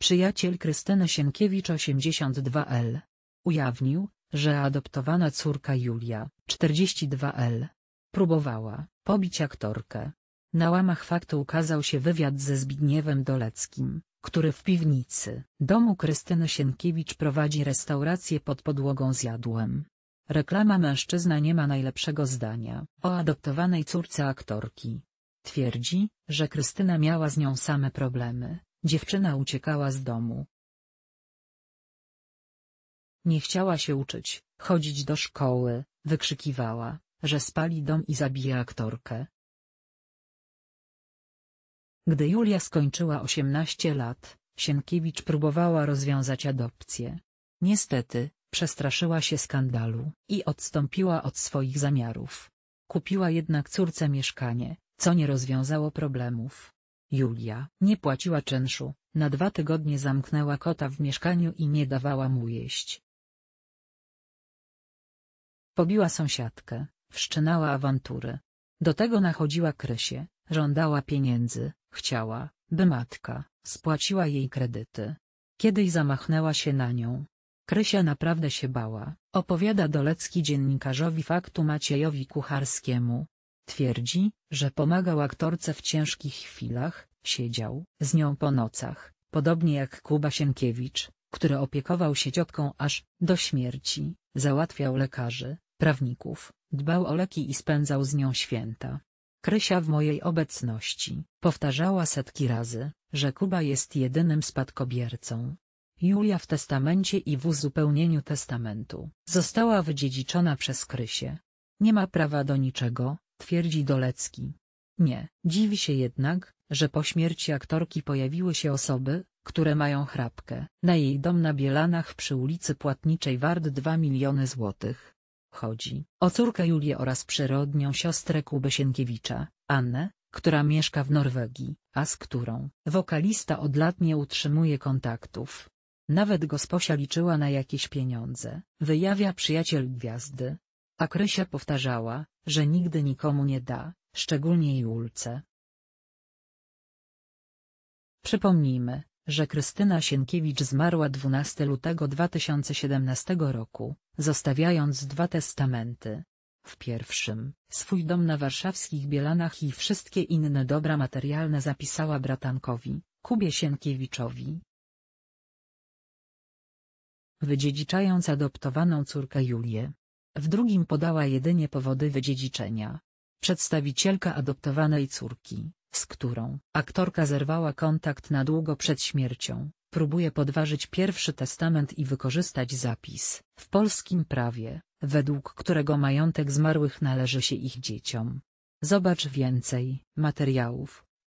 Przyjaciel Krystyny Sienkiewicz 82L. Ujawnił, że adoptowana córka Julia 42L. Próbowała pobić aktorkę. Na łamach faktu ukazał się wywiad ze Zbigniewem Doleckim, który w piwnicy domu Krystyny Sienkiewicz prowadzi restaurację pod podłogą z jadłem. Reklama mężczyzna nie ma najlepszego zdania o adoptowanej córce aktorki. Twierdzi, że Krystyna miała z nią same problemy Dziewczyna uciekała z domu. Nie chciała się uczyć, chodzić do szkoły, wykrzykiwała, że spali dom i zabije aktorkę. Gdy Julia skończyła 18 lat, Sienkiewicz próbowała rozwiązać adopcję. Niestety, przestraszyła się skandalu i odstąpiła od swoich zamiarów. Kupiła jednak córce mieszkanie, co nie rozwiązało problemów. Julia nie płaciła czynszu, na dwa tygodnie zamknęła kota w mieszkaniu i nie dawała mu jeść. Pobiła sąsiadkę, wszczynała awantury. Do tego nachodziła Krysie, żądała pieniędzy, chciała, by matka spłaciła jej kredyty. Kiedyś zamachnęła się na nią. Krysia naprawdę się bała, opowiada Dolecki dziennikarzowi faktu Maciejowi Kucharskiemu, Twierdzi, że pomagał aktorce w ciężkich chwilach, siedział z nią po nocach, podobnie jak Kuba Sienkiewicz, który opiekował się ciotką aż do śmierci, załatwiał lekarzy, prawników, dbał o leki i spędzał z nią święta. Krysia w mojej obecności powtarzała setki razy, że Kuba jest jedynym spadkobiercą. Julia w testamencie i w uzupełnieniu testamentu została wydziedziczona przez Krysię. Nie ma prawa do niczego, Twierdzi Dolecki. Nie, dziwi się jednak, że po śmierci aktorki pojawiły się osoby, które mają chrapkę. Na jej dom na Bielanach przy ulicy Płatniczej wart 2 miliony złotych. Chodzi o córkę Julię oraz przyrodnią siostrę Kuby Sienkiewicza, Annę, która mieszka w Norwegii, a z którą wokalista od lat nie utrzymuje kontaktów. Nawet gosposia liczyła na jakieś pieniądze, wyjawia przyjaciel gwiazdy. A Krysia powtarzała, że nigdy nikomu nie da, szczególnie Julce. Przypomnijmy, że Krystyna Sienkiewicz zmarła 12 lutego 2017 roku, zostawiając dwa testamenty. W pierwszym, swój dom na warszawskich Bielanach i wszystkie inne dobra materialne zapisała bratankowi, Kubie Sienkiewiczowi. Wydziedziczając adoptowaną córkę Julię, w drugim podała jedynie powody wydziedziczenia. Przedstawicielka adoptowanej córki, z którą aktorka zerwała kontakt na długo przed śmiercią, próbuje podważyć pierwszy testament i wykorzystać zapis w polskim prawie, według którego majątek zmarłych należy się ich dzieciom. Zobacz więcej materiałów.